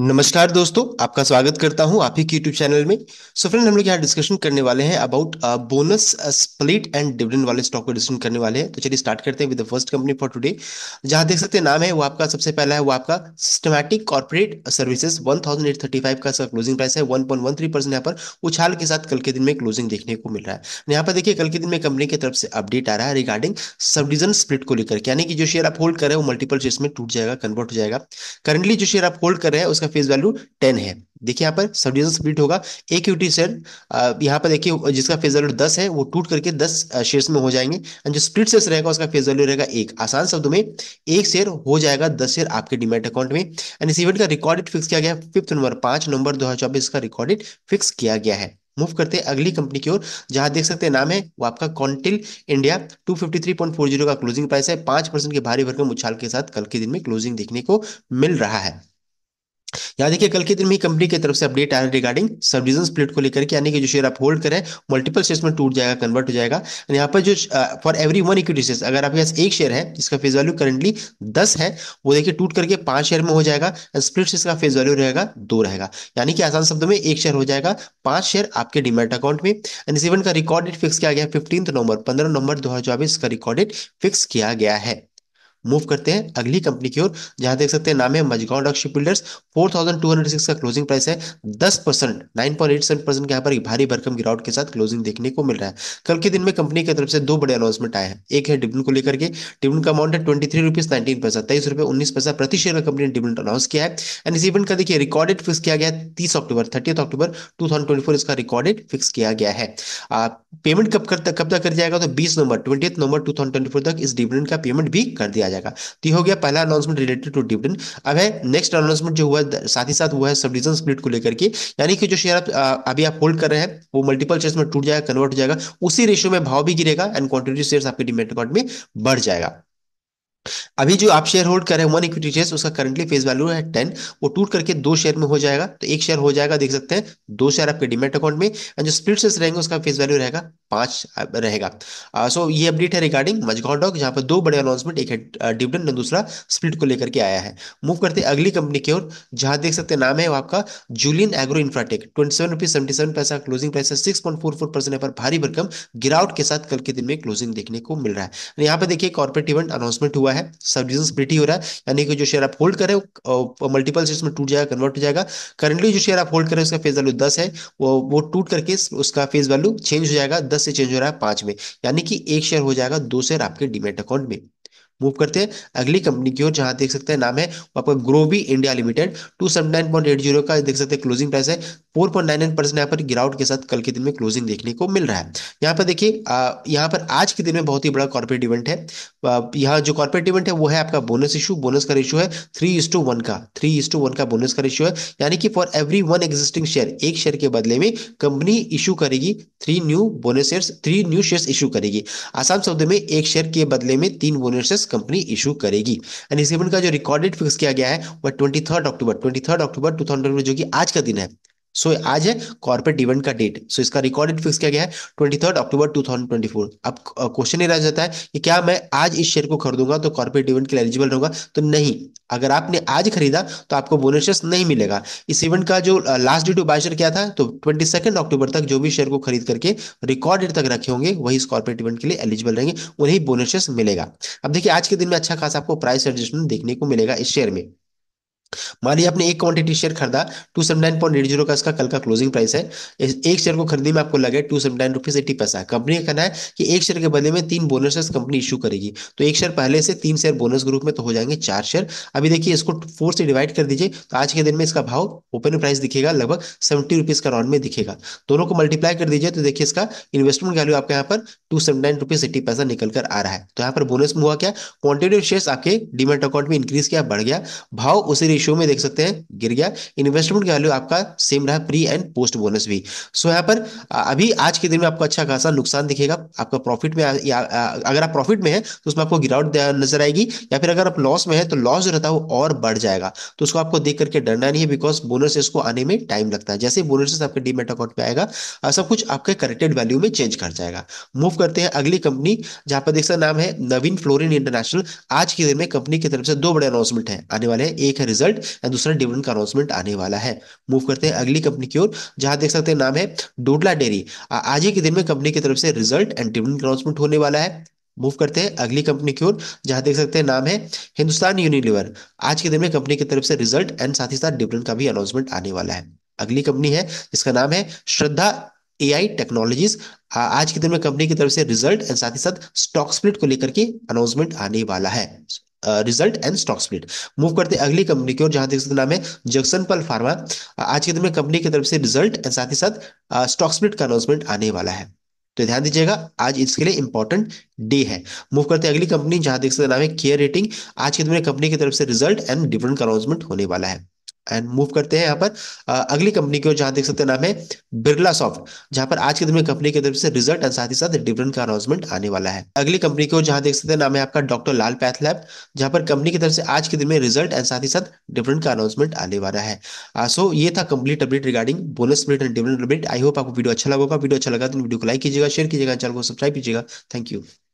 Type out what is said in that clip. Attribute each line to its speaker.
Speaker 1: नमस्कार दोस्तों आपका स्वागत करता हूं आप ही यूट्यूब चैनल में सो फ्रेंड हम लोग यहाँ डिस्कशन करने वाले हैं about bonus split and dividend वाले स्टॉक को डिस्कशन करने वाले हैं तो चलिए स्टार्ट करते हैं with the first company for today जहां देख सकते हैं नाम है वो आपका सबसे पहला है वो आपका सिस्टमैटिक कॉर्पोरेट सर्विसेज वन का सर क्लोजिंग प्राइस है वन परसेंट यहाँ पर उछाल के साथ कल के दिन में क्लोजिंग देखने को मिल रहा है यहाँ पर देखिए कल के दिन में कंपनी की तरफ से अपडेट आ रहा है रिगार्डिंग सब डिजन स्प्लिट को लेकर यानी कि जो शेयर आप होल्ड कर रहे हो मल्टीपल शेयर में टूट जाएगा कन्वर्ट हो जाएगा करंटली जो शेयर आप होल्ड कर रहे हैं उसका इसका फेस वैल्यू टेन है देखिए यहाँ पर सब डिविजन स्प्लिट होगा एक यूटी शेयर यहाँ पर देखिए जिसका फेस वैल्यू दस है वो टूट करके दस शेयर्स में हो जाएंगे एंड जो स्प्लिट शेयर रहेगा उसका फेस वैल्यू रहेगा एक आसान शब्दों में एक शेयर हो जाएगा दस शेयर आपके डिमेट अकाउंट में एंड इस इवेंट का रिकॉर्डेड फिक्स किया गया फिफ्थ नंबर पांच नंबर दो का रिकॉर्डेड फिक्स किया गया है मूव करते हैं अगली कंपनी की ओर जहां देख सकते हैं नाम है वो आपका कॉन्टिल इंडिया 253.40 का क्लोजिंग प्राइस है पांच परसेंट के भारी भरकम उछाल के साथ कल के दिन में क्लोजिंग देखने को मिल रहा है यहाँ देखिए कल के दिन में कंपनी की तरफ से अपडेट आया रिगार्डिंग सब डिजन स्प्लिट को लेकर यानी कि जो शेयर आप होल्ड करें मल्टीपल शेयर्स में टूट जाएगा कन्वर्ट हो जाएगा यहाँ पर जो for every one equity share अगर आपके पास एक शेयर है जिसका फेस वैल्यू करेंटली दस है वो देखिए टूट करके पांच शेयर में हो जाएगा स्प्लिट से इसका फेस वैल्यू रहेगा दो रहेगा यानी कि आसान शब्दों में एक शेयर हो जाएगा पांच शेयर आपके डिमेट अकाउंट में एंड इस का रिकॉर्ड फिक्स किया गया फिफ्टीन नवंबर पंद्रह नवंबर दो का रिकॉर्ड फिक्स किया गया है मूव करते हैं अगली कंपनी की ओर जहां देख सकते हैं नाम है Mazagon dock ship builders four thousand two hundred six का क्लोजिंग प्राइस है दस percent nine point eight seven percent यहाँ पर भारी भरकम गिरावट के साथ क्लोजिंग देखने को मिल रहा है कल के दिन में कंपनी की तरफ से दो बड़े अनाउंसमेंट आए हैं एक है डिबिन को लेकर के डिबिन का अमाउंट है ट्वेंटी थ्री रुपीज नाइनटीन पैसा तेईस रुपये उन्नीस पैसा प्रति शेयर का कंपनी ने डिबिन अनाउंस किया है एंड इस इवेंट का देखिए रिकॉर्डेड फिक्स किया गया तीस अक्टूबर thirty October two thousand twenty four इसका रिकॉर्डेड फिक्स किया गया है पेमेंट कब तक कब तक कर जाएगा तो बीस नवंबर twenty November two thousand twenty four तक इस डिबिन का पेमेंट भी कर दिया जाएगा जाएगा तो हो गया पहला अनाउंसमेंट रिलेटेड टू डिविडेंड अब है नेक्स्ट अनाउंसमेंट जो हुआ साथ ही साथ हुआ है सब डिविजन स्प्लिट को लेकर के यानी कि जो शेयर आप अभी आप होल्ड कर रहे हैं वो मल्टीपल शेयर में टूट जाएगा कन्वर्ट हो जाएगा उसी रेशियो में भाव भी गिरेगा एंड क्वान्टिटी शेयर आपके डिमेट अकाउंट में बढ़ जाएगा अभी जो आप शेयर होल्ड कर रहे हैं वन इक्विटी शेयर उसका करंटली फेस वैल्यू है टेन वो टूट करके दो शेयर में हो जाएगा तो एक शेयर हो जाएगा देख सकते हैं दो शेयर आपके डिमेट अकाउंट में एंड जो स्प्लिट शेयर रहेंगे उसका फेस वैल्यू रहेगा पांच रहेगा सो ये अपडेट है रिगार्डिंग मजगॉल डॉक जहां पर दो बड़े अनाउंसमेंट एक है डिविडेंड और दूसरा स्प्लिट को लेकर के आया है मूव करते हैं अगली कंपनी की ओर जहां देख सकते हैं नाम है आपका Julien agro infratech twenty seven rupees seventy seven paisa closing price है six point four four percent पर भारी भरकम गिरावट के साथ कल के दिन में क्लोजिंग देखने को मिल रहा है यहाँ पर देखिए कॉर्पोरेट इवेंट अनाउंसमेंट हुआ है सब डिविजन स्प्लिट ही हो रहा है यानी कि जो शेयर आप होल्ड करें मल्टीपल शेयर में टूट जाएगा कन्वर्ट हो जाएगा करंटली जो शेयर आप होल्ड करें उसका फेस वैल्यू दस है वो वो टूट करके उसका फेस वैल्यू चेंज हो जाएगा दस से चेंज हो रहा है पांच में यानी कि एक शेयर हो जाएगा दो शेयर आपके डिमेट अकाउंट में मूव करते हैं अगली कंपनी की ओर जहां देख सकते हैं नाम है आपका ग्रोबी इंडिया लिमिटेड टू का देख सकते हैं क्लोजिंग प्राइस है फोर पॉइंट नाइन परसेंट यहाँ पर गिरावट के साथ कल के दिन में क्लोजिंग देखने को मिल रहा है यहाँ पर देखिए यहाँ पर आज के दिन में बहुत ही बड़ा कॉर्पोरेट इवेंट है यहाँ जो कॉर्पोरेट इवेंट है वो है आपका बोनस इशू बोनस का रेशियो है थ्री इस टू वन का थ्री इस टू वन का बोनस का रेशियो है यानी कि for every one existing share एक शेयर के बदले में कंपनी इशू करेगी three new bonus share three new share issue करेगी आसाम शब्द में एक शेयर के बदले में तीन बोनस कंपनी इशू करेगी एंड इस इवेंट का जो रिकॉर्डेड फिक्स किया गया है वह twenty third October twenty third October two thousand जो कि आज का दिन है सो so, आज है कॉर्पोरेट इवेंट का डेट सो so, इसका रिकॉर्डेड फिक्स किया गया है twenty third October two thousand twenty four अब क्वेश्चन ये रह जाता है कि क्या मैं आज इस शेयर को खरीदूंगा तो कॉर्पोरेट इवेंट के लिए एलिजिबल रहूंगा तो नहीं अगर आपने आज खरीदा तो आपको बोनस नहीं मिलेगा इस इवेंट का जो last date to buy share क्या था तो ट्वेंटी सेकेंड अक्टूबर तक जो भी शेयर को खरीद करके रिकॉर्डेड तक रखे होंगे वही इस कॉर्पोरेट इवेंट के लिए एलिजिबल रहेंगे उन्हें बोनस मिलेगा अब देखिए आज के दिन में अच्छा खास आपको प्राइस एडजस्टमेंट देखने को मिलेगा इस शेयर में मान लीजिए आपने एक क्वांटिटी शेयर खरीदा two seventy point eight zero का इसका कल का क्लोजिंग प्राइस है एक शेयर को खरीदने में आपको लगे two seventy rupees eighty paisa company का कहना है कि एक शेयर के बदले में तीन बोनस कंपनी इशू करेगी तो एक शेयर पहले से तीन शेयर बोनस ग्रुप में तो हो जाएंगे चार शेयर अभी देखिए इसको फोर से डिवाइड कर दीजिए तो आज के दिन में इसका भाव ओपन प्राइस दिखेगा लगभग सेवेंटी रुपीज का राउंड में दिखेगा दोनों को मल्टीप्लाई कर दीजिए तो देखिए इसका इन्वेस्टमेंट वैल्यू आपके यहाँ पर टू सेवेंटी पैसा निकल कर आ रहा है तो यहाँ पर बोनस में हुआ क्या क्वान्टिटी शेयर आपके डिमेट अकाउंट में इंक्रीज किया बढ़ गया भाव उसी रेशियो में देख सकते हैं गिर गया इन्वेस्टमेंट वैल्यू आपका सेम रहा प्री एंड पोस्ट बोनस भी सो यहाँ पर अभी आज के दिन में आपको अच्छा खासा नुकसान दिखेगा आपका प्रॉफिट में या अगर आप प्रॉफिट में है तो उसमें आपको गिरावट नजर आएगी या फिर अगर आप लॉस में है तो लॉस जो रहता है वो और बढ़ जाएगा तो उसको आपको देख करके डरना नहीं है बिकॉज बोनस इसको आने में टाइम लगता है जैसे बोनस आपके डीमेट अकाउंट पे आएगा सब कुछ आपके करेक्टेड वैल्यू में चेंज कर जाएगा मूव करते हैं अगली कंपनी जहां पर देख सकते नाम है नवीन फ्लोरिन इंटरनेशनल आज के दिन में कंपनी की तरफ से दो बड़े अनाउंसमेंट है आने वाले हैं एक है रिजल्ट रिजल्ट या दूसरा डिविडेंड का अनाउंसमेंट आने वाला है मूव करते हैं अगली कंपनी की ओर जहां देख सकते हैं नाम है डोडला डेयरी आज ही के दिन में कंपनी की तरफ से रिजल्ट एंड डिविडेंड का अनाउंसमेंट होने वाला है मूव करते हैं अगली कंपनी की ओर जहां देख सकते हैं नाम है हिंदुस्तान यूनिलीवर आज के दिन में कंपनी की तरफ से रिजल्ट एंड साथ ही साथ डिविडेंड का भी अनाउंसमेंट आने वाला है अगली कंपनी है जिसका नाम है श्रद्धा एआई टेक्नोलॉजीज आज के दिन में कंपनी की तरफ से रिजल्ट एंड साथ ही साथ स्टॉक स्प्लिट को लेकर के अनाउंसमेंट आने वाला है result and stock split move करते हैं अगली कंपनी की ओर जहां देख सकते नाम है जक्सन पल फार्मा आज के दिन में कंपनी की तरफ से रिजल्ट एंड साथ ही साथ स्टॉक स्प्लिट का अनाउंसमेंट आने वाला है तो ध्यान दीजिएगा आज इसके लिए इंपॉर्टेंट डे है मूव करते हैं अगली कंपनी जहां देख सकते नाम है केयर रेटिंग आज के दिन में कंपनी की तरफ से रिजल्ट एंड डिफरेंट का अनाउंसमेंट होने वाला है एंड मूव करते हैं यहाँ पर अगली कंपनी की ओर जहां देख सकते हैं नाम है बिरला सॉफ्ट जहां पर आज के दिन में कंपनी की तरफ से रिजल्ट एंड साथ ही साथ डिविडेंड का अनाउंसमेंट आने वाला है अगली कंपनी की ओर जहां देख सकते हैं नाम है आपका डॉक्टर लाल पैथ लैब जहां पर कंपनी की तरफ से आज के दिन में रिजल्ट एंड साथ ही साथ डिविडेंड का अनाउंसमेंट आने वाला है सो ये था complete update regarding bonus split and dividend update I hope आपको वीडियो अच्छा लगा वीडियो अच्छा लगा तो वीडियो को लाइक कीजिएगा शेयर कीजिएगा चैनल को सब्सक्राइब कीजिएगा थैंक यू